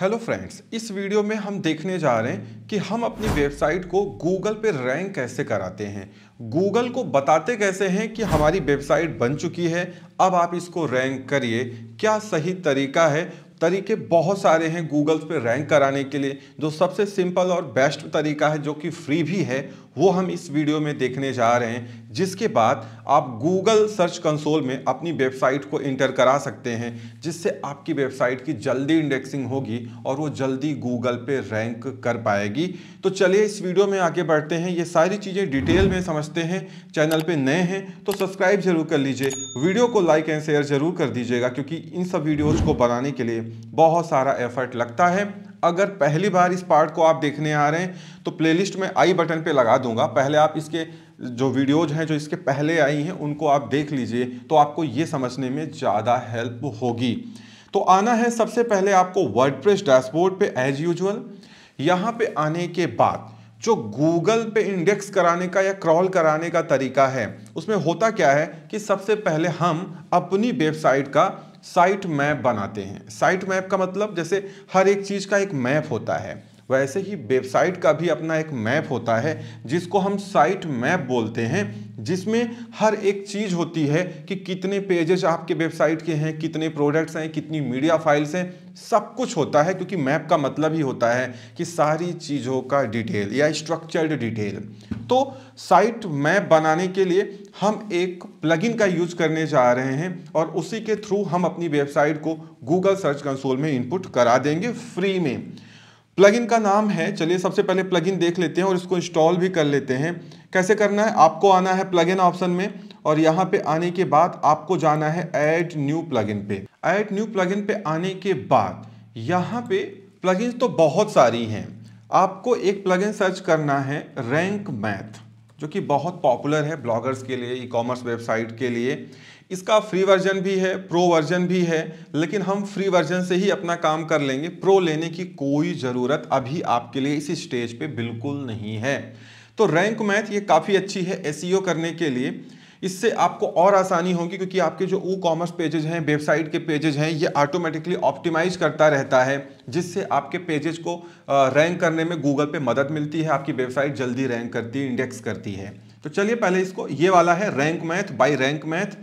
hello friends इस video में हम देखने जा रहे हैं कि हम अपनी वेबसाइट को गूगल पे रैंक कैसे कराते हैं गूगल को बताते कैसे हैं कि हमारी वेबसाइट बन चुकी है अब आप इसको रैंक करिए क्या सही तरीका है तरीके बहुत सारे हैं गूगल पे रैंक कराने के लिए जो सबसे सिंपल और बेस्ट तरीका है जो कि फ्री भी है वो हम इस वीडियो में देखने जा रहे हैं जिसके बाद आप गूगल सर्च कंसोल में अपनी वेबसाइट को इंटर करा सकते हैं जिससे आपकी वेबसाइट की जल्दी इंडेक्सिंग होगी और वो जल्दी गूगल पे रैंक कर पाएगी तो चलिए इस वीडियो में आगे बढ़ते हैं ये सारी चीज़ें डिटेल में समझते हैं चैनल पे नए हैं तो सब्सक्राइब जरूर कर लीजिए वीडियो को लाइक एंड शेयर जरूर कर दीजिएगा क्योंकि इन सब वीडियोज़ को बनाने के लिए बहुत सारा एफर्ट लगता है अगर पहली बार इस पार्ट को आप देखने आ रहे हैं तो प्लेलिस्ट में आई बटन पे लगा दूंगा पहले आप इसके जो वीडियोज हैं जो इसके पहले आई हैं उनको आप देख लीजिए तो आपको ये समझने में ज़्यादा हेल्प होगी तो आना है सबसे पहले आपको प्रेस डैशबोर्ड पर एज यूजल यहाँ पे आने के बाद जो गूगल पे इंडेक्स कराने का या क्रॉल कराने का तरीका है उसमें होता क्या है कि सबसे पहले हम अपनी वेबसाइट का साइट मैप बनाते हैं साइट मैप का मतलब जैसे हर एक चीज़ का एक मैप होता है वैसे ही वेबसाइट का भी अपना एक मैप होता है जिसको हम साइट मैप बोलते हैं जिसमें हर एक चीज़ होती है कि कितने पेजेस आपके वेबसाइट के हैं कितने प्रोडक्ट्स हैं कितनी मीडिया फाइल्स हैं सब कुछ होता है क्योंकि मैप का मतलब ही होता है कि सारी चीज़ों का डिटेल या स्ट्रक्चर्ड डिटेल तो साइट मैप बनाने के लिए हम एक प्लगइन का यूज करने जा रहे हैं और उसी के थ्रू हम अपनी वेबसाइट को गूगल सर्च कंसोल में इनपुट करा देंगे फ्री में प्लगइन का नाम है चलिए सबसे पहले प्लगइन देख लेते हैं और इसको इंस्टॉल भी कर लेते हैं कैसे करना है आपको आना है प्लग इन ऑप्शन में और यहाँ पे आने के बाद आपको जाना है एड न्यू प्लग इन पे एड न्यू प्लग इन पे आने के बाद यहाँ पे प्लग तो बहुत सारी हैं आपको एक प्लग सर्च करना है रैंक मैथ जो कि बहुत पॉपुलर है ब्लॉगर्स के लिए ई कॉमर्स वेबसाइट के लिए इसका फ्री वर्जन भी है प्रो वर्जन भी है लेकिन हम फ्री वर्जन से ही अपना काम कर लेंगे प्रो लेने की कोई ज़रूरत अभी आपके लिए इस स्टेज पे बिल्कुल नहीं है तो रैंक मैथ ये काफ़ी अच्छी है एस e करने के लिए इससे आपको और आसानी होगी क्योंकि आपके जो ई कॉमर्स पेजेज हैं वेबसाइट के पेजेज हैं ये ऑटोमेटिकली ऑप्टिमाइज करता रहता है जिससे आपके पेजेज को रैंक करने में गूगल पे मदद मिलती है आपकी वेबसाइट जल्दी रैंक करती है इंडेक्स करती है तो चलिए पहले इसको ये वाला है Rank Math by Rank Math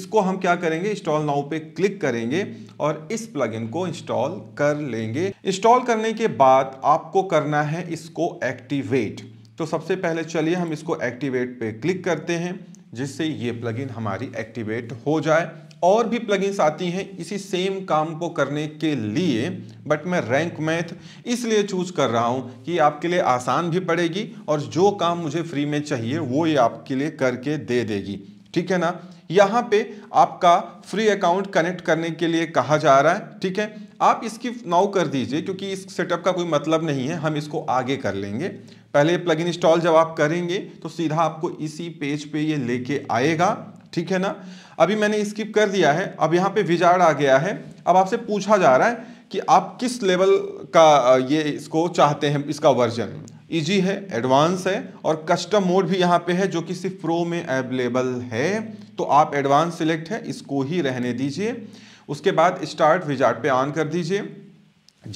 इसको हम क्या करेंगे इंस्टॉल नाउ पे क्लिक करेंगे और इस प्लगइन को इंस्टॉल कर लेंगे इंस्टॉल करने के बाद आपको करना है इसको एक्टिवेट तो सबसे पहले चलिए हम इसको एक्टिवेट पे क्लिक करते हैं जिससे ये प्लगइन हमारी एक्टिवेट हो जाए और भी प्लगइन्स आती हैं इसी सेम काम को करने के लिए बट मैं रैंक मैथ इसलिए चूज कर रहा हूँ कि आपके लिए आसान भी पड़ेगी और जो काम मुझे फ्री में चाहिए वो ये आपके लिए करके दे देगी ठीक है ना यहाँ पे आपका फ्री अकाउंट कनेक्ट करने के लिए कहा जा रहा है ठीक है आप इसकी नाउ कर दीजिए क्योंकि इस सेटअप का कोई मतलब नहीं है हम इसको आगे कर लेंगे पहले प्लग इन इंस्टॉल जब आप करेंगे तो सीधा आपको इसी पेज पे ये लेके आएगा ठीक है ना अभी मैंने स्किप कर दिया है अब यहाँ पे विजार्ड आ गया है अब आपसे पूछा जा रहा है कि आप किस लेवल का ये इसको चाहते हैं इसका वर्जन इजी है एडवांस है और कस्टम मोड भी यहाँ पे है जो कि सिर्फ प्रो में अवेलेबल है तो आप एडवांस सिलेक्ट है इसको ही रहने दीजिए उसके बाद स्टार्ट विजार्ड पे ऑन कर दीजिए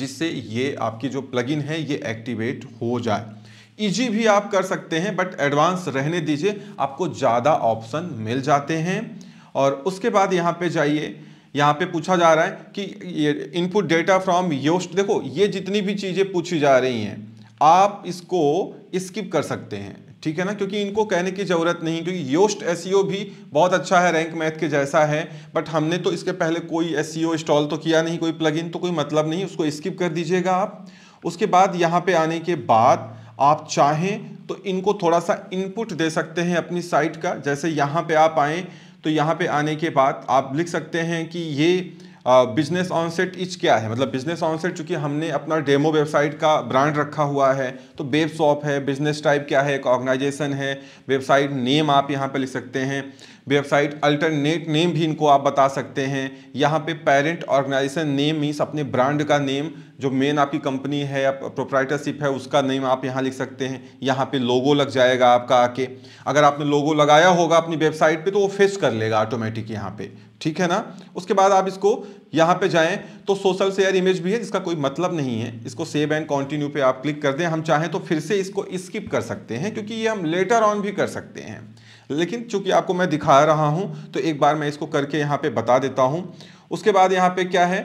जिससे ये आपकी जो प्लगइन है ये एक्टिवेट हो जाए इजी भी आप कर सकते हैं बट एडवांस रहने दीजिए आपको ज़्यादा ऑप्शन मिल जाते हैं और उसके बाद यहाँ पे जाइए यहाँ पे पूछा जा रहा है कि ये इनपुट डेटा फ्रॉम योस्ट देखो ये जितनी भी चीज़ें पूछी जा रही हैं आप इसको स्किप कर सकते हैं ठीक है ना क्योंकि इनको कहने की ज़रूरत नहीं क्योंकि योस्ट एस e भी बहुत अच्छा है रैंक मैथ के जैसा है बट हमने तो इसके पहले कोई एस इंस्टॉल e तो किया नहीं कोई प्लगइन तो कोई मतलब नहीं उसको स्किप कर दीजिएगा आप उसके बाद यहाँ पे आने के बाद आप चाहें तो इनको थोड़ा सा इनपुट दे सकते हैं अपनी साइट का जैसे यहाँ पे आप आएँ तो यहाँ पे आने के बाद आप लिख सकते हैं कि ये बिजनेस ऑनसेट इच क्या है मतलब बिजनेस ऑनसेट चूँकि हमने अपना डेमो वेबसाइट का ब्रांड रखा हुआ है तो बेब शॉप है बिजनेस टाइप क्या है एक ऑर्गेनाइजेशन है वेबसाइट नेम आप यहाँ पर लिख सकते हैं वेबसाइट अल्टरनेट नेम भी इनको आप बता सकते हैं यहाँ पे पेरेंट ऑर्गेनाइजेशन नेम मीन्स अपने ब्रांड का नेम जो मेन आपकी कंपनी है या प्रोप्राइटरशिप है उसका नेम आप यहाँ लिख सकते हैं यहाँ पे लोगो लग जाएगा आपका आके अगर आपने लोगो लगाया होगा अपनी वेबसाइट पे तो वो फेस कर लेगा ऑटोमेटिक यहाँ पे ठीक है ना उसके बाद आप इसको यहाँ पे जाएं तो सोशल शेयर इमेज भी है जिसका कोई मतलब नहीं है इसको सेव एंड कॉन्टिन्यू पर आप क्लिक कर दें हम चाहें तो फिर से इसको स्किप कर सकते हैं क्योंकि ये हम लेटर ऑन भी कर सकते हैं लेकिन चूंकि आपको मैं दिखा रहा हूं तो एक बार मैं इसको करके यहां पे बता देता हूं उसके बाद यहां पे क्या है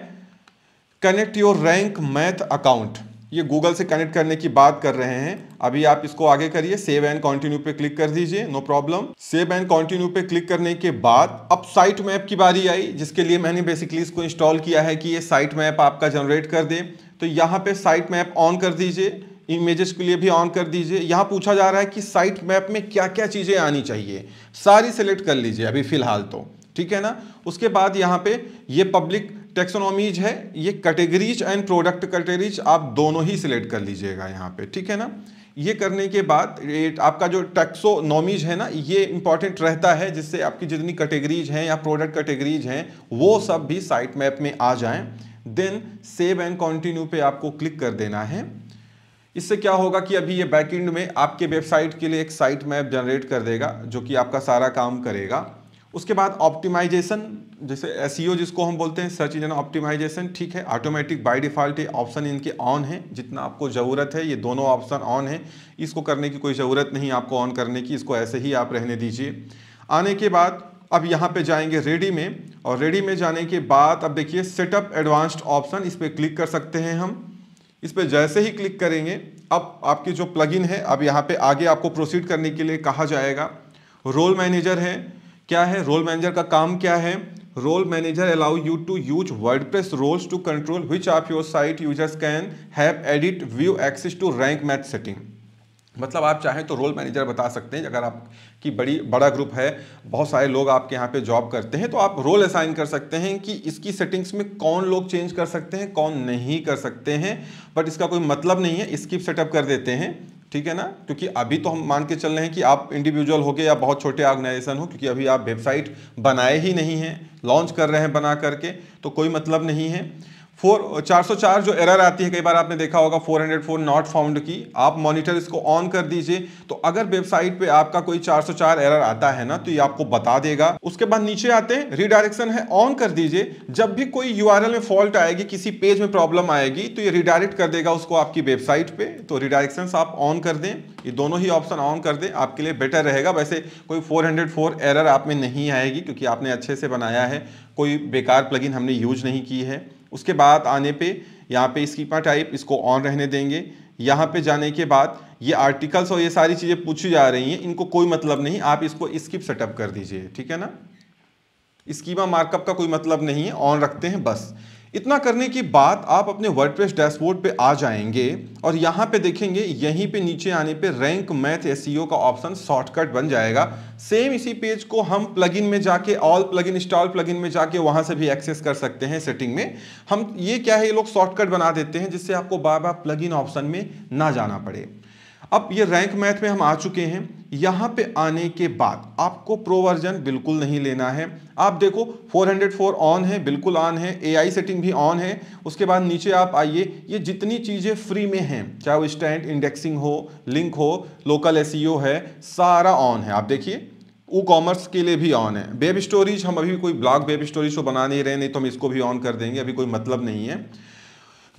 connect your Rank Math account ये गूगल से कनेक्ट करने की बात कर रहे हैं अभी आप इसको आगे करिए सेव एंड कंटिन्यू पे क्लिक कर दीजिए no problem save and continue पे क्लिक करने के बाद अब साइट मैप की बारी आई जिसके लिए मैंने बेसिकली इसको इंस्टॉल किया है कि ये साइट मैप आपका जनरेट कर दे तो यहाँ पे साइट मैप ऑन कर दीजिए इमेजेस के लिए भी ऑन कर दीजिए यहाँ पूछा जा रहा है कि साइट मैप में क्या क्या चीज़ें आनी चाहिए सारी सेलेक्ट कर लीजिए अभी फ़िलहाल तो ठीक है ना उसके बाद यहाँ पे ये पब्लिक टेक्सोनॉमीज है ये कैटेगरीज एंड प्रोडक्ट कैटेगरीज आप दोनों ही सिलेक्ट कर लीजिएगा यहाँ पे ठीक है ना ये करने के बाद आपका जो टैक्सोनॉमीज है ना ये इंपॉर्टेंट रहता है जिससे आपकी जितनी कैटेगरीज हैं या प्रोडक्ट कैटेगरीज हैं वो सब भी साइट मैप में आ जाएं देन सेव एंड कॉन्टिन्यू पे आपको क्लिक कर देना है इससे क्या होगा कि अभी ये बैकएंड में आपके वेबसाइट के लिए एक साइट मैप जनरेट कर देगा जो कि आपका सारा काम करेगा उसके बाद ऑप्टिमाइजेशन जैसे एस e जिसको हम बोलते हैं सर्च इंजन ऑप्टिमाइजेशन ठीक है ऑटोमेटिक बाय डिफ़ॉल्ट ये ऑप्शन इनके ऑन है जितना आपको ज़रूरत है ये दोनों ऑप्शन ऑन है इसको करने की कोई ज़रूरत नहीं आपको ऑन करने की इसको ऐसे ही आप रहने दीजिए आने के बाद अब यहाँ पे जाएंगे रेडी में और रेडी में जाने के बाद अब देखिए सेटअप एडवांस्ड ऑप्शन इस पर क्लिक कर सकते हैं हम इस पर जैसे ही क्लिक करेंगे अब आपकी जो प्लगइन है अब यहाँ पे आगे आपको प्रोसीड करने के लिए कहा जाएगा रोल मैनेजर है क्या है रोल मैनेजर का काम क्या है role manager allow you to use WordPress roles to control which of your site users can have edit view access to Rank Math setting मतलब आप चाहें तो रोल मैनेजर बता सकते हैं अगर आपकी बड़ी बड़ा ग्रुप है बहुत सारे लोग आपके यहाँ पे जॉब करते हैं तो आप रोल असाइन कर सकते हैं कि इसकी सेटिंग्स में कौन लोग चेंज कर सकते हैं कौन नहीं कर सकते हैं बट इसका कोई मतलब नहीं है स्किप सेटअप कर देते हैं ठीक है ना क्योंकि अभी तो हम मान के चल रहे हैं कि आप इंडिविजुअल हो गए या बहुत छोटे ऑर्गेनाइजेशन हो क्योंकि अभी आप वेबसाइट बनाए ही नहीं हैं लॉन्च कर रहे हैं बना करके तो कोई मतलब नहीं है फोर चार सौ चार जो एरर आती है कई बार आपने देखा होगा four hundred four not found की आप मॉनिटर इसको ऑन कर दीजिए तो अगर वेबसाइट पे आपका कोई चार सौ चार एरर आता है ना तो ये आपको बता देगा उसके बाद नीचे आते हैं रिडायरेक्शन है ऑन कर दीजिए जब भी कोई यू में फॉल्ट आएगी किसी पेज में प्रॉब्लम आएगी तो ये रिडायरेक्ट कर देगा उसको आपकी वेबसाइट पे तो रिडायरेक्शन आप ऑन कर दें ये दोनों ही ऑप्शन ऑन कर दें आपके लिए बेटर रहेगा वैसे कोई फोर एरर आप में नहीं आएगी क्योंकि आपने अच्छे से बनाया है कोई बेकार प्लगइन हमने यूज नहीं की है उसके बाद आने पे यहाँ पे स्कीमा टाइप इसको ऑन रहने देंगे यहाँ पे जाने के बाद ये आर्टिकल्स और ये सारी चीज़ें पूछी जा रही हैं इनको कोई मतलब नहीं आप इसको स्किप सेटअप कर दीजिए ठीक है ना स्कीमा मार्कअप का कोई मतलब नहीं है ऑन रखते हैं बस इतना करने के बाद आप अपने वर्डप्रेस डैशबोर्ड पे आ जाएंगे और यहाँ पे देखेंगे यहीं पे नीचे आने पे रैंक मैथ एस का ऑप्शन शॉर्टकट बन जाएगा सेम इसी पेज को हम प्लगइन में जाके ऑल प्लगइन इंस्टॉल प्लगइन में जाके वहाँ से भी एक्सेस कर सकते हैं सेटिंग में हम ये क्या है ये लोग शॉर्टकट बना देते हैं जिससे आपको बार बार प्लग ऑप्शन में ना जाना पड़े अब ये रैंक मैथ में हम आ चुके हैं यहाँ पे आने के बाद आपको प्रो वर्जन बिल्कुल नहीं लेना है आप देखो 404 ऑन है बिल्कुल ऑन है एआई सेटिंग भी ऑन है उसके बाद नीचे आप आइए ये जितनी चीज़ें फ्री में हैं चाहे वो स्टैंड इंडेक्सिंग हो लिंक हो लोकल एस e है सारा ऑन है आप देखिए उ कॉमर्स के लिए भी ऑन है बेब स्टोरेज हम अभी कोई ब्लॉग बेब स्टोरेज तो बना नहीं रहे नहीं तो हम इसको भी ऑन कर देंगे अभी कोई मतलब नहीं है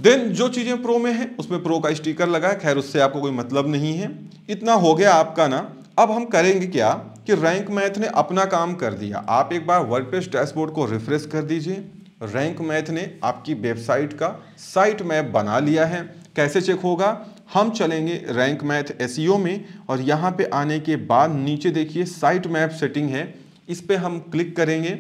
देन जो चीज़ें प्रो में है उसमें प्रो का स्टिकर लगा है खैर उससे आपको कोई मतलब नहीं है इतना हो गया आपका ना अब हम करेंगे क्या कि रैंक मैथ ने अपना काम कर दिया आप एक बार प्रेस डैशबोर्ड को रिफ्रेश कर दीजिए रैंक मैथ ने आपकी वेबसाइट का साइट मैप बना लिया है कैसे चेक होगा हम चलेंगे रैंक मैथ एस में और यहाँ पे आने के बाद नीचे देखिए साइट मैप सेटिंग है इस पर हम क्लिक करेंगे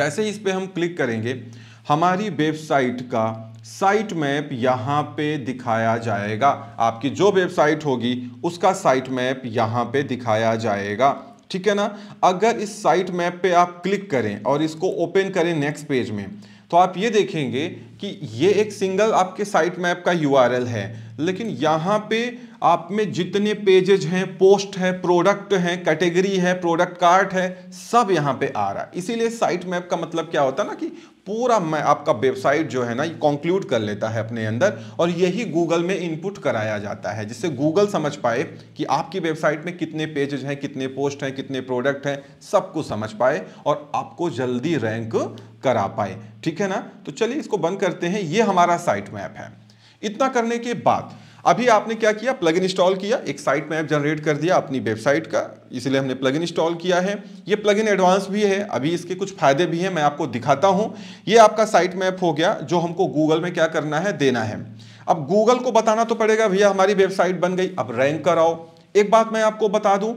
जैसे इस पर हम क्लिक करेंगे हमारी वेबसाइट का साइट मैप यहाँ पे दिखाया जाएगा आपकी जो वेबसाइट होगी उसका साइट मैप यहां पे दिखाया जाएगा ठीक है ना अगर इस साइट मैप पे आप क्लिक करें और इसको ओपन करें नेक्स्ट पेज में तो आप ये देखेंगे कि ये एक सिंगल आपके साइट मैप का यू है लेकिन यहाँ पे आप में जितने पेजेज हैं पोस्ट है प्रोडक्ट है कैटेगरी है प्रोडक्ट कार्ट है सब यहाँ पे आ रहा है इसीलिए साइट मैप का मतलब क्या होता है ना कि पूरा मैं आपका वेबसाइट जो है ना कंक्लूड कर लेता है अपने अंदर और यही गूगल में इनपुट कराया जाता है जिससे गूगल समझ पाए कि आपकी वेबसाइट में कितने पेजेज हैं कितने पोस्ट हैं कितने प्रोडक्ट हैं सब कुछ समझ पाए और आपको जल्दी रैंक करा पाए ठीक है ना तो चलिए इसको बंद करते हैं ये हमारा साइट मैप है इतना करने के बाद अभी आपने क्या किया प्लग इंस्टॉल किया एक साइट मैप जनरेट कर दिया अपनी वेबसाइट का इसलिए हमने प्लग इंस्टॉल किया है ये प्लग इन एडवांस भी है अभी इसके कुछ फायदे भी हैं मैं आपको दिखाता हूँ ये आपका साइट मैप हो गया जो हमको गूगल में क्या करना है देना है अब गूगल को बताना तो पड़ेगा भैया हमारी वेबसाइट बन गई अब रैंक कराओ एक बात मैं आपको बता दूं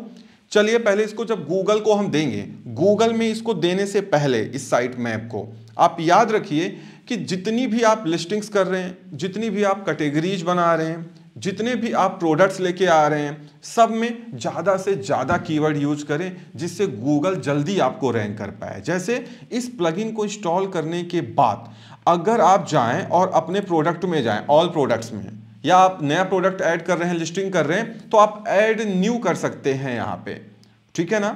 चलिए पहले इसको जब गूगल को हम देंगे गूगल में इसको देने से पहले इस साइट मैप को आप याद रखिए कि जितनी भी आप लिस्टिंग्स कर रहे हैं जितनी भी आप कैटेगरीज बना रहे हैं जितने भी आप प्रोडक्ट्स लेके आ रहे हैं सब में ज़्यादा से ज़्यादा कीवर्ड यूज करें जिससे गूगल जल्दी आपको रैंक कर पाए जैसे इस प्लगइन को इंस्टॉल करने के बाद अगर आप जाएं और अपने प्रोडक्ट में जाएं ऑल प्रोडक्ट्स में या आप नया प्रोडक्ट ऐड कर रहे हैं लिस्टिंग कर रहे हैं तो आप ऐड न्यू कर सकते हैं यहाँ पर ठीक है ना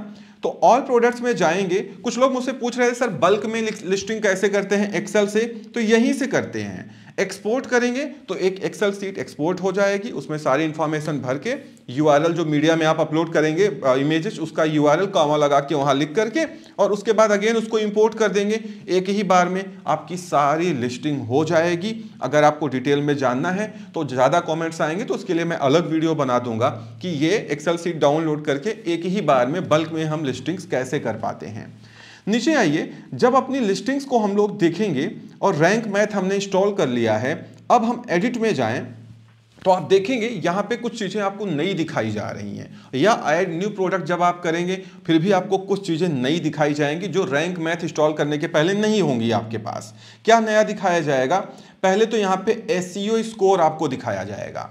तो ऑल प्रोडक्ट्स में जाएंगे कुछ लोग मुझसे पूछ रहे थे सर बल्क में लिस्टिंग कैसे करते हैं एक्सेल से तो यहीं से करते हैं एक्सपोर्ट करेंगे तो एक एक्सेल सीट एक्सपोर्ट हो जाएगी उसमें सारी इन्फॉर्मेशन भर के यू जो मीडिया में आप अपलोड करेंगे इमेजेस उसका यू आर कामा लगा के वहाँ लिख करके और उसके बाद अगेन उसको इम्पोर्ट कर देंगे एक ही बार में आपकी सारी लिस्टिंग हो जाएगी अगर आपको डिटेल में जानना है तो ज़्यादा कॉमेंट्स आएंगे तो उसके लिए मैं अलग वीडियो बना दूंगा कि ये एक्सेल सीट डाउनलोड करके एक ही बार में बल्क में हम लिस्टिंग्स कैसे कर पाते हैं नीचे आइए जब अपनी लिस्टिंग्स को हम लोग देखेंगे और रैंक मैथ हमने इंस्टॉल कर लिया है अब हम एडिट में जाएं तो आप देखेंगे यहाँ पे कुछ चीज़ें आपको नई दिखाई जा रही हैं या एड न्यू प्रोडक्ट जब आप करेंगे फिर भी आपको कुछ चीज़ें नई दिखाई जाएंगी जो रैंक मैथ इंस्टॉल करने के पहले नहीं होंगी आपके पास क्या नया दिखाया जाएगा पहले तो यहाँ पे एस स्कोर e आपको दिखाया जाएगा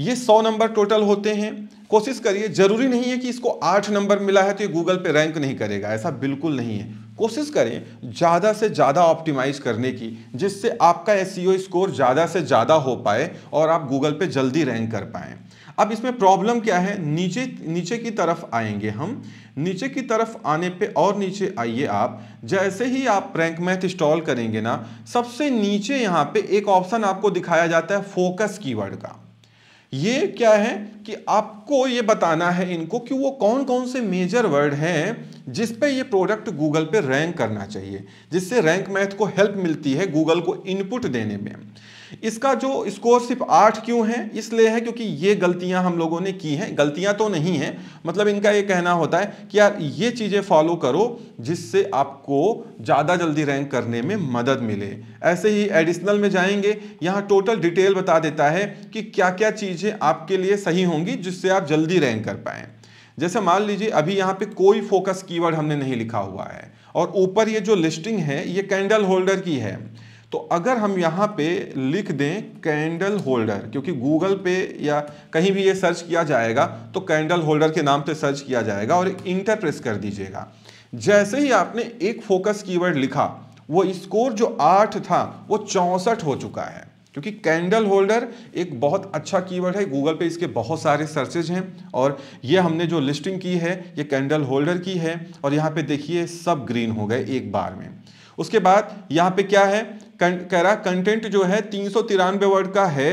ये सौ नंबर टोटल होते हैं कोशिश करिए जरूरी नहीं है कि इसको आठ नंबर मिला है तो ये गूगल पे रैंक नहीं करेगा ऐसा बिल्कुल नहीं है कोशिश करें ज़्यादा से ज़्यादा ऑप्टिमाइज करने की जिससे आपका एस स्कोर e ज़्यादा से ज़्यादा हो पाए और आप गूगल पे जल्दी रैंक कर पाएँ अब इसमें प्रॉब्लम क्या है नीचे नीचे की तरफ आएंगे हम नीचे की तरफ आने पे और नीचे आइए आप जैसे ही आप रैंक मैथ इंस्टॉल करेंगे ना सबसे नीचे यहाँ पे एक ऑप्शन आपको दिखाया जाता है फोकस कीवर्ड का ये क्या है कि आपको ये बताना है इनको कि वो कौन कौन से मेजर वर्ड हैं जिस पे ये प्रोडक्ट गूगल पे रैंक करना चाहिए जिससे रैंक मैथ को हेल्प मिलती है गूगल को इनपुट देने में इसका जो स्कोर सिर्फ आठ क्यों है इसलिए है क्योंकि ये गलतियां हम लोगों ने की हैं गलतियां तो नहीं हैं मतलब इनका ये कहना होता है कि यार ये चीज़ें फॉलो करो जिससे आपको ज़्यादा जल्दी रैंक करने में मदद मिले ऐसे ही एडिशनल में जाएंगे यहाँ टोटल डिटेल बता देता है कि क्या क्या चीज़ें आपके लिए सही होंगी जिससे आप जल्दी रैंक कर पाएँ जैसे मान लीजिए अभी यहाँ पर कोई फोकस की हमने नहीं लिखा हुआ है और ऊपर ये जो लिस्टिंग है ये कैंडल होल्डर की है तो अगर हम यहाँ पे लिख दें कैंडल होल्डर क्योंकि गूगल पे या कहीं भी ये सर्च किया जाएगा तो कैंडल होल्डर के नाम से सर्च किया जाएगा और इंटर प्रेस कर दीजिएगा जैसे ही आपने एक फोकस कीवर्ड लिखा वो स्कोर जो आठ था वो चौंसठ हो चुका है क्योंकि कैंडल होल्डर एक बहुत अच्छा कीवर्ड है गूगल पे इसके बहुत सारे सर्चेज हैं और ये हमने जो लिस्टिंग की है ये कैंडल होल्डर की है और यहाँ पे देखिए सब ग्रीन हो गए एक बार में उसके बाद यहाँ पे क्या है कह रहा कंटेंट जो है तीन वर्ड का है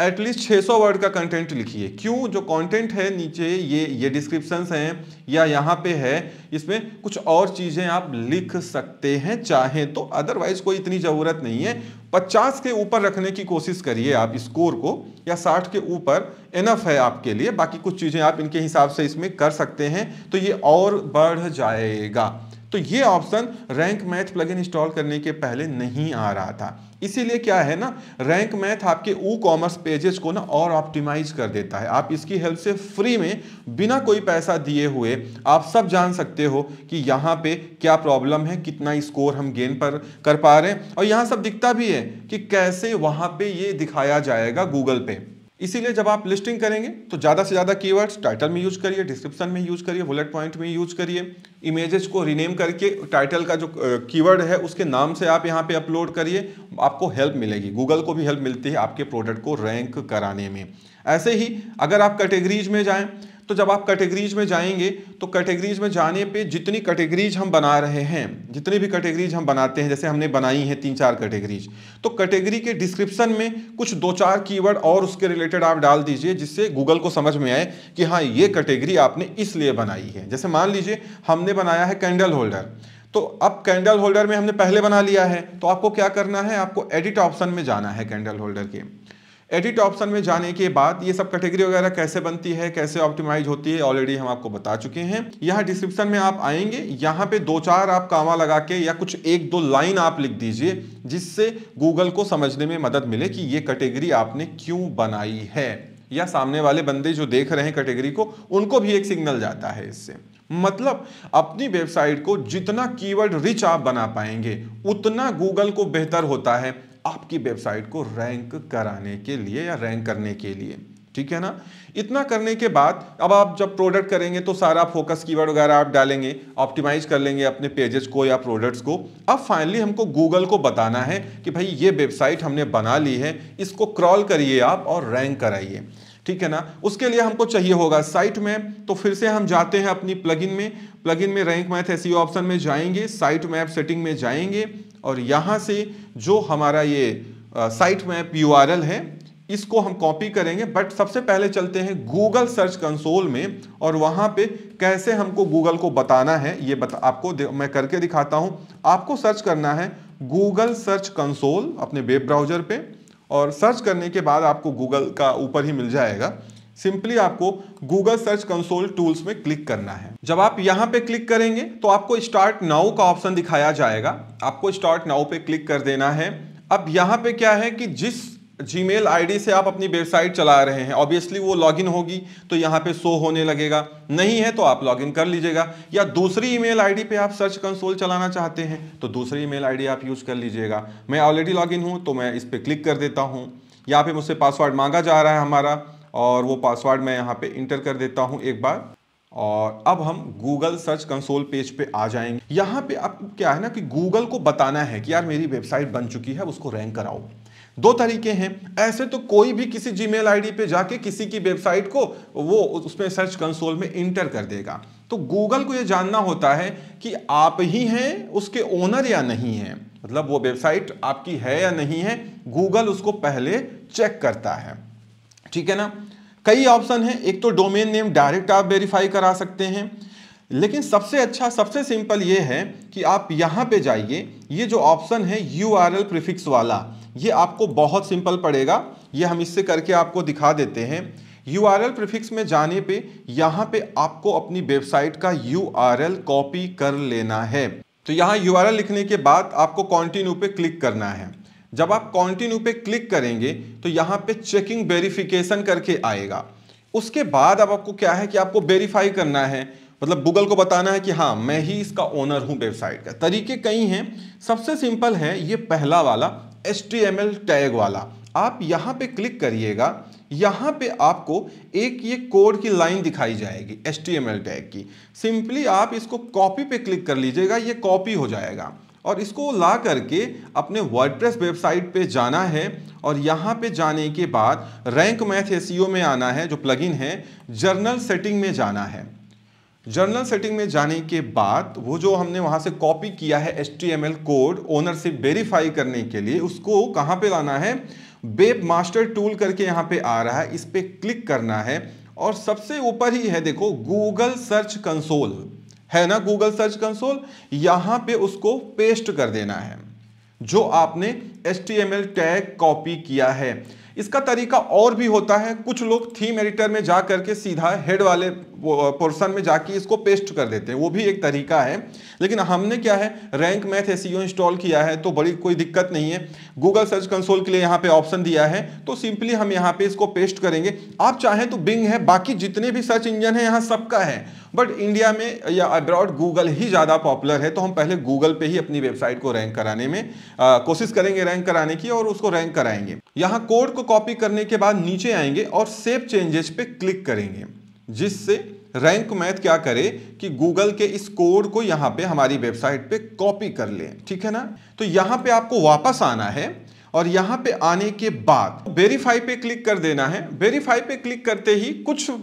एटलीस्ट 600 वर्ड का कंटेंट लिखिए क्यों जो कंटेंट है नीचे ये ये डिस्क्रिप्शंस हैं या यहाँ पे है इसमें कुछ और चीज़ें आप लिख सकते हैं चाहें तो अदरवाइज कोई इतनी ज़रूरत नहीं है 50 के ऊपर रखने की कोशिश करिए आप स्कोर को या 60 के ऊपर इनफ है आपके लिए बाकी कुछ चीज़ें आप इनके हिसाब से इसमें कर सकते हैं तो ये और बढ़ जाएगा तो ये option Rank Math plugin install करने के पहले नहीं आ रहा था इसीलिए क्या है ना रैंक मैथ आपके ऊ कॉमर्स पेजेस को ना और ऑप्टिमाइज कर देता है आप इसकी हेल्प से फ्री में बिना कोई पैसा दिए हुए आप सब जान सकते हो कि यहाँ पे क्या प्रॉब्लम है कितना स्कोर हम गेन पर कर पा रहे हैं और यहाँ सब दिखता भी है कि कैसे वहाँ पे ये दिखाया जाएगा गूगल पे इसीलिए जब आप लिस्टिंग करेंगे तो ज़्यादा से ज़्यादा कीवर्ड्स टाइटल में यूज़ करिए डिस्क्रिप्शन में यूज़ करिए बुलेट पॉइंट में यूज़ करिए इमेजेस को रिनेम करके टाइटल का जो कीवर्ड है उसके नाम से आप यहाँ पे अपलोड करिए आपको हेल्प मिलेगी गूगल को भी हेल्प मिलती है आपके प्रोडक्ट को रैंक कराने में ऐसे ही अगर आप कैटेगरीज में जाएँ तो जब आप कैटेगरीज में जाएंगे तो कैटेगरीज में जाने पे जितनी कैटेगरीज हम बना रहे हैं जितनी भी कैटेगरीज हम बनाते हैं जैसे हमने बनाई हैं तीन चार कैटेगरीज तो कैटेगरी के डिस्क्रिप्शन में कुछ दो चार कीवर्ड और उसके रिलेटेड आप डाल दीजिए जिससे गूगल को समझ में आए कि हाँ ये कैटेगरी आपने इसलिए बनाई है जैसे मान लीजिए हमने बनाया है कैंडल होल्डर तो अब कैंडल होल्डर में हमने पहले बना लिया है तो आपको क्या करना है आपको एडिट ऑप्शन में जाना है कैंडल होल्डर के एडिट ऑप्शन में जाने के बाद ये सब कैटेगरी वगैरह कैसे बनती है कैसे ऑप्टिमाइज होती है ऑलरेडी हम आपको बता चुके हैं यहाँ डिस्क्रिप्शन में आप आएंगे यहाँ पे दो चार आप कामा लगा के या कुछ एक दो लाइन आप लिख दीजिए जिससे गूगल को समझने में मदद मिले कि ये कैटेगरी आपने क्यों बनाई है या सामने वाले बंदे जो देख रहे हैं कैटेगरी को उनको भी एक सिग्नल जाता है इससे मतलब अपनी वेबसाइट को जितना कीवर्ड रिच आप बना पाएंगे उतना गूगल को बेहतर होता है आपकी वेबसाइट को रैंक कराने के लिए या रैंक करने के लिए ठीक है ना इतना करने के बाद अब आप जब प्रोडक्ट करेंगे तो सारा फोकस कीवर्ड वगैरह आप डालेंगे ऑप्टिमाइज कर लेंगे अपने पेजेस को या प्रोडक्ट्स को अब फाइनली हमको गूगल को बताना है कि भाई ये वेबसाइट हमने बना ली है इसको क्रॉल करिए आप और रैंक कराइए ठीक है ना उसके लिए हमको चाहिए होगा साइट में तो फिर से हम जाते हैं अपनी प्लगइन में प्लगइन में रैंक मैथ ऐसी ऑप्शन में जाएंगे साइट मैप सेटिंग में जाएंगे और यहाँ से जो हमारा ये साइट मैप यू है इसको हम कॉपी करेंगे बट सबसे पहले चलते हैं गूगल सर्च कंसोल में और वहाँ पे कैसे हमको गूगल को बताना है ये बता आपको मैं करके दिखाता हूँ आपको सर्च करना है गूगल सर्च कंसोल अपने वेब ब्राउजर पे और सर्च करने के बाद आपको गूगल का ऊपर ही मिल जाएगा सिंपली आपको गूगल सर्च कंसोल टूल्स में क्लिक करना है जब आप यहाँ पे क्लिक करेंगे तो आपको स्टार्ट नाउ का ऑप्शन दिखाया जाएगा आपको स्टार्ट नाउ पे क्लिक कर देना है अब यहाँ पे क्या है कि जिस जीमेल आईडी से आप अपनी वेबसाइट चला रहे हैं ऑब्वियसली वो लॉगिन होगी तो यहाँ पे शो होने लगेगा नहीं है तो आप लॉगिन कर लीजिएगा या दूसरी ईमेल आईडी पे आप सर्च कंसोल चलाना चाहते हैं तो दूसरी ईमेल आईडी आप यूज़ कर लीजिएगा मैं ऑलरेडी लॉगिन हूँ तो मैं इस पर क्लिक कर देता हूँ यहाँ पे मुझसे पासवर्ड मांगा जा रहा है हमारा और वो पासवर्ड मैं यहाँ पर इंटर कर देता हूँ एक बार और अब हम गूगल सर्च कंसोल पेज पे आ जाएंगे यहाँ पे आपको क्या है ना कि गूगल को बताना है कि यार मेरी वेबसाइट बन चुकी है उसको रैंक कराओ दो तरीके हैं ऐसे तो कोई भी किसी जीमेल आईडी पे जाके किसी की वेबसाइट को वो उसमें सर्च कंसोल में इंटर कर देगा तो गूगल को ये जानना होता है कि आप ही हैं उसके ओनर या नहीं हैं मतलब वो वेबसाइट आपकी है या नहीं है गूगल उसको पहले चेक करता है ठीक है ना कई ऑप्शन हैं एक तो डोमेन नेम डायरेक्ट आप वेरीफाई करा सकते हैं लेकिन सबसे अच्छा सबसे सिंपल ये है कि आप यहाँ पे जाइए ये जो ऑप्शन है यू आर एल प्रिफिक्स वाला ये आपको बहुत सिंपल पड़ेगा ये हम इससे करके आपको दिखा देते हैं यू आर एल प्रिफिक्स में जाने पे यहाँ पे आपको अपनी वेबसाइट का यू आर एल कॉपी कर लेना है तो यहाँ यू आर एल लिखने के बाद आपको कॉन्टिन्यू पे क्लिक करना है जब आप कॉन्टिन्यू पे क्लिक करेंगे तो यहाँ पे चेकिंग वेरिफिकेशन करके आएगा उसके बाद अब आपको क्या है कि आपको वेरीफाई करना है मतलब गूगल को बताना है कि हाँ मैं ही इसका ओनर हूँ वेबसाइट का तरीके कई हैं सबसे सिंपल है ये पहला वाला एल टैग वाला आप यहाँ पे क्लिक करिएगा यहाँ पे आपको एक ये कोड की लाइन दिखाई जाएगी एल टैग की सिंपली आप इसको कॉपी पे क्लिक कर लीजिएगा ये कॉपी हो जाएगा और इसको ला करके अपने वर्डप्रेस वेबसाइट पे जाना है और यहाँ पे जाने के बाद रैंक मैथ एस में आना है जो प्लगइन है जर्नल सेटिंग में जाना है जर्नल सेटिंग में जाने के बाद वो जो हमने वहां से कॉपी किया है एच कोड ओनरशिप वेरीफाई करने के लिए उसको कहाँ पे लाना है बेब मास्टर टूल करके यहाँ पे आ रहा है इस पर क्लिक करना है और सबसे ऊपर ही है देखो गूगल सर्च कंसोल है ना गूगल सर्च कंसोल यहाँ पे उसको पेस्ट कर देना है जो आपने एच टैग कॉपी किया है इसका तरीका और भी होता है कुछ लोग थीम एडिटर में जा करके सीधा हेड वाले पोर्सन में जाके इसको पेस्ट कर देते हैं वो भी एक तरीका है लेकिन हमने क्या है रैंक मैथ एस इंस्टॉल किया है तो बड़ी कोई दिक्कत नहीं है गूगल सर्च कंसोल के लिए यहाँ पे ऑप्शन दिया है तो सिंपली हम यहाँ पे इसको पेस्ट करेंगे आप चाहें तो बिंग है बाकी जितने भी सर्च इंजन है यहाँ सबका है बट इंडिया में या अब्रॉड गूगल ही ज़्यादा पॉपुलर है तो हम पहले गूगल पे ही अपनी वेबसाइट को रैंक कराने में आ, कोशिश करेंगे रैंक कराने की और उसको रैंक कराएंगे यहाँ कोड को कॉपी करने के बाद नीचे आएंगे और सेव चेंजेस पे क्लिक करेंगे जिससे रैंक मैथ क्या करे कि गूगल के इस कोड को यहां पे हमारी वेबसाइट पे कॉपी कर ले ठीक है ना तो यहां पे आपको वापस आना है और यहां पे आने के बाद वेरीफाई पे क्लिक कर देना है वेरीफाई पे क्लिक करते ही कुछ आ,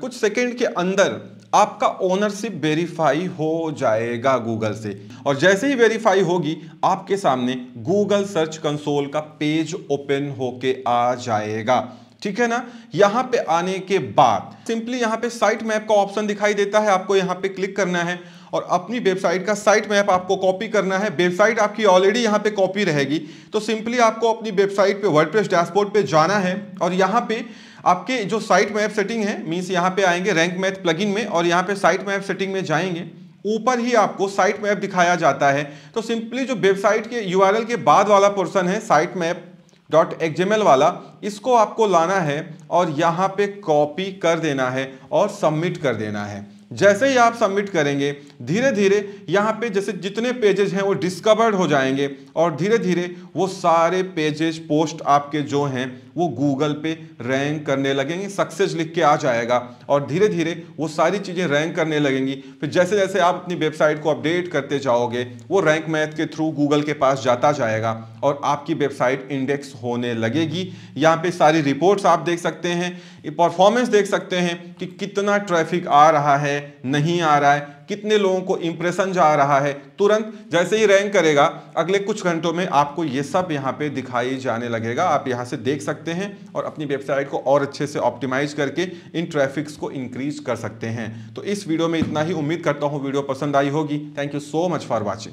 कुछ सेकेंड के अंदर आपका ओनरशिप वेरीफाई हो जाएगा गूगल से और जैसे ही वेरीफाई होगी आपके सामने गूगल सर्च कंसोल का पेज ओपन होके आ जाएगा ठीक है ना यहां पे आने के बाद सिंपली यहाँ पे साइट मैप का ऑप्शन दिखाई देता है आपको यहाँ पे क्लिक करना है और अपनी वेबसाइट का साइट मैप आपको कॉपी करना है वेबसाइट आपकी ऑलरेडी यहां पे कॉपी रहेगी तो सिंपली आपको अपनी वेबसाइट पे वर्डप्रेस डैशबोर्ड पे जाना है और यहाँ पे आपके जो साइट मैप सेटिंग है मीन्स यहाँ पे आएंगे रैंक मैथ प्लगइन में और यहाँ पे साइट मैप सेटिंग में जाएंगे ऊपर ही आपको साइट मैप दिखाया जाता है तो सिंपली जो वेबसाइट के यूआरएल के बाद वाला पोर्सन है साइट मैप डॉट एक्सएमएल वाला इसको आपको लाना है और यहाँ पे कॉपी कर देना है और सबमिट कर देना है जैसे ही आप सबमिट करेंगे धीरे धीरे यहाँ पे जैसे जितने पेजेज हैं वो डिस्कवर्ड हो जाएंगे और धीरे धीरे वो सारे पेजेज पोस्ट आपके जो हैं वो गूगल पे रैंक करने लगेंगे सक्सेस लिख के आ जाएगा और धीरे धीरे वो सारी चीज़ें रैंक करने लगेंगी फिर जैसे जैसे आप अपनी वेबसाइट को अपडेट करते जाओगे वो रैंक मैथ के थ्रू गूगल के पास जाता जाएगा और आपकी वेबसाइट इंडेक्स होने लगेगी यहाँ पर सारी रिपोर्ट्स आप देख सकते हैं ये परफॉर्मेंस देख सकते हैं कि कितना ट्रैफिक आ रहा है नहीं आ रहा है कितने लोगों को इंप्रेशन जा रहा है तुरंत जैसे ही रैंक करेगा अगले कुछ घंटों में आपको ये सब यहाँ पे दिखाई जाने लगेगा आप यहाँ से देख सकते हैं और अपनी वेबसाइट को और अच्छे से ऑप्टिमाइज करके इन ट्रैफिक्स को इंक्रीज कर सकते हैं तो इस वीडियो में इतना ही उम्मीद करता हूँ वीडियो पसंद आई होगी thank you so much for watching